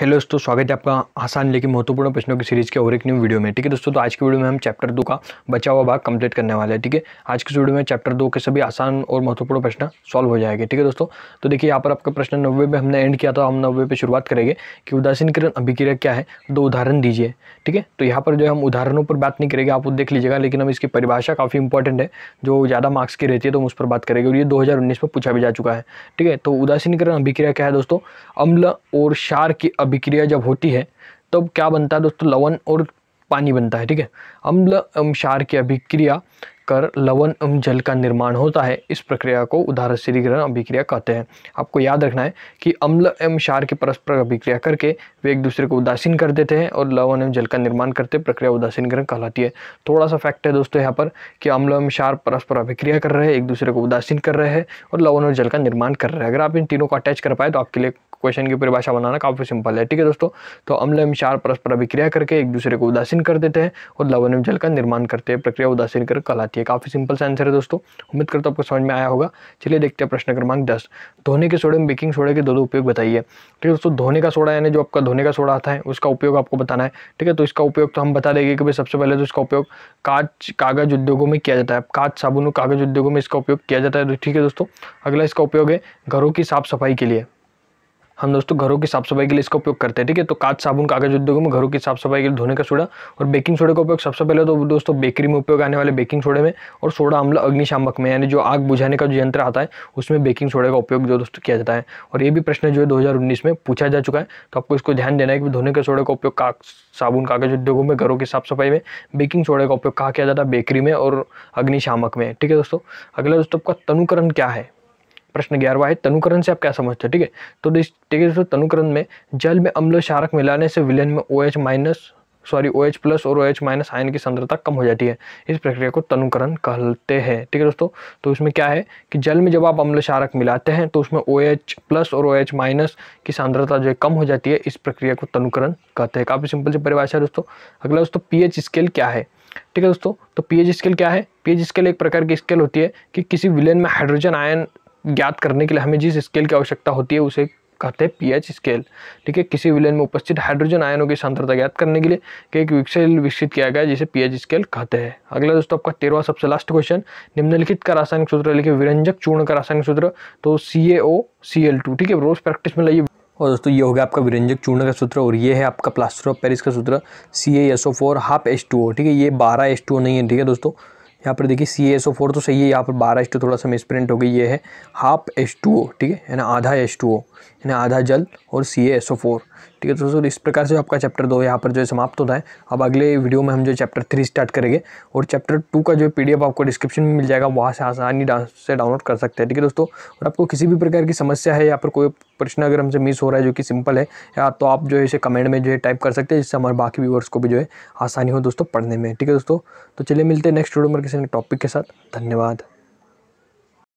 hello दोस्तों स्वागत है आपका आसान लेकिन महत्वपूर्ण प्रश्नों की सीरीज़ के और एक न्यू वीडियो में ठीक है दोस्तों तो आज की वीडियो में हम चैप्टर दो का बचा हुआ भाग कंप्लीट करने वाले हैं ठीक है आज की वीडियो में चैप्टर दो के सभी आसान और महत्वपूर्ण प्रश्न सॉल्व हो जाएंगे ठीक है दोस्तों तो देखिए यहाँ पर आपका प्रश्न नब्बे पे हमने एंड किया था हम नब्बे पे शुरुआत करेंगे कि उदासीन किरण अभिक्रिया क्या है दो उदाहरण दीजिए ठीक है तो यहाँ पर जो हम उदाहरणों पर बात नहीं करेंगे आप वो देख लीजिएगा लेकिन हम इसकी परिभाषा काफ़ी इंपॉर्टेंट है जो ज़्यादा मार्क्स की रहती है तो हम उस पर बात करेंगे और ये दो में पूछा भी जा चुका है ठीक है तो उदासीन किरण अभिक्रिया क्या है दोस्तों अम्ल और शार की अभिक्रिया जब होती है तब तो क्या बनता है दोस्तों लवण और पानी बनता है ठीक है अम्ल एवं क्षार की अभिक्रिया कर लवण एवं जल का निर्माण होता है इस प्रक्रिया को उदाहरण स्थिरीकरण अभिक्रिया कहते हैं आपको याद रखना है कि अम्ल एवं क्षार की परस्पर अभिक्रिया करके वे एक दूसरे को उदासीन कर देते हैं और लवण एवं जल का निर्माण करते प्रक्रिया उदासीन ग्रहण कहलाती है थोड़ा सा फैक्ट है दोस्तों यहाँ पर कि अम्ल एवं क्षार परस्पर अभिक्रिया कर रहे हैं एक दूसरे को उदासीन कर रहे हैं और लवन और जल का निर्माण कर रहे हैं अगर आप इन तीनों को अटैच कर पाए तो आपके लिए क्वेश्चन की परिभाषा बनाना काफ़ी सिंपल है ठीक है दोस्तों तो अम्ल एवं क्षार परस्पर अभिक्रिया करके एक दूसरे को उदासीन कर देते हैं और लवण एवं जल का निर्माण करते हैं प्रक्रिया उदासीन कर कहलाती है काफ़ी सिंपल सा आंसर है दोस्तों उम्मीद करता हूँ आपको समझ में आया होगा चलिए देखते हैं प्रश्न क्रमांक दस धोने के सोडे में बेकिंग सोडे के दो दो उपयोग बताइए ठीक है दोस्तों धोने का सोडा यानी जो आपका धोने का सोडा आता है उसका उपयोग आपको बताना है ठीक है तो इसका उपयोग तो हम बता देंगे कि सबसे पहले तो इसका उपयोग काच कागज उद्योगों में किया जाता है काच साबुन और कागज उद्योगों में इसका उपयोग किया जाता है तो ठीक है दोस्तों अगला इसका उपयोग है घरों की साफ सफाई के लिए हम दोस्तों घरों की साफ सफाई के लिए इसका उपयोग करते हैं ठीक है तो काच साबुन कागज उद्योग में घरों की साफ सफाई के लिए धोने का सोडा और बेकिंग सोडा का उपयोग सबसे पहले तो दोस्तों बेकरी में उपयोग आने वाले बेकिंग सोडे में और सोडा अम्ल अग्निशामक में यानी जो आग बुझाने का जो यंत्र आता है उसमें बेकिंग सोडे का उपयोग जो दोस्तों किया जाता है और ये भी प्रश्न जो है दो में पूछा जा चुका है तो आपको इसको ध्यान देना है कि धोने के सोडे का उपयोग का साबुन कागज उद्योगों में घरों की साफ सफाई में बेकिंग सोडे का उपयोग कहाँ किया जाता है बेकरी में और अग्निशामक में ठीक है दोस्तों अगला दोस्तों आपका तनुकरण क्या है प्रश्न ग्यारहवा है तनुकरण से आप क्या समझते हो ठीक है तो ठीक है दोस्तों तनुकरण में जल में अम्ल शारक मिलाने से विलयन में O H minus sorry O H plus और ओ एच माइनस आयन की सांद्रता कम हो जाती है इस प्रक्रिया को तनुकरण कहते हैं ठीक है दोस्तों तो इसमें क्या है कि जल में जब आप अम्ल शारक मिलाते हैं तो उसमें ओ एच प्लस और ओ एच माइनस की सांद्रता जो है कम हो जाती है इस प्रक्रिया को तनुकरण कहते हैं काफ़ी सिंपल सी परिभाषा है दोस्तों अगला दोस्तों पी एच स्केल क्या है ठीक है दोस्तों तो पीएच स्केल क्या है पीएच स्केल एक प्रकार की स्केल होती है कि किसी विलयन में हाइड्रोजन आयन ज्ञात करने के लिए हमें जिस स्केल की आवश्यकता होती है उसे कहते हैं पीएच स्केल ठीक है किसी विलयन में उपस्थित हाइड्रोजन आयनों की सांद्रता ज्ञात करने के लिए एक विकसेल विकसित किया गया जिसे पीएच स्केल कहते हैं अगला दोस्तों आपका तेरवा सबसे लास्ट क्वेश्चन निम्नलिखित का रासायनिक सूत्र लिखे विरंजक चूर्ण का रासायनिक सूत्र तो सी ए ओ सी एल टू ठीक है रोज प्रैक्टिस में लाइए और दोस्तों ये हो गया आपका विरंजक चूर्ण का सूत्र और ये है आपका प्लास्टर ऑफ पेरिस का सूत्र C A S O four half S two O ठीक है ये बारह एस टू ओ नहीं है ठीक है दोस्तों यहाँ पर देखिए सी एस ओ फोर तो सही है यहाँ पर बारह एस टू थोड़ा सा मिसप्रिंट हो गई ये है हाफ एस टू ओ ठीक है ना आधा एस टू ओ यानी आधा जल और सी ए एस ओ फोर ठीक है तो दोस्तों इस प्रकार से आपका चैप्टर दो यहाँ पर जो है समाप्त होता है अब अगले वीडियो में हम जो चैप्टर थ्री स्टार्ट करेंगे और चैप्टर टू का जो पी डी एफ आपको डिस्क्रिप्शन में मिल जाएगा वहाँ से आसानी से डाउनलोड कर सकते हैं ठीक है दोस्तों और आपको किसी भी प्रकार की समस्या है या पर कोई प्रश्न अगर हमसे मिस हो रहा है जो कि सिंपल है या तो आप जो है इसे कमेंट में जो है टाइप कर सकते हैं जिससे हमारे बाकी व्यूवर्स को भी जो है आसानी हो दोस्तों पढ़ने में ठीक है दोस्तों तो चलिए मिलते हैं नेक्स्ट वीडियो में किसी टॉपिक के साथ धन्यवाद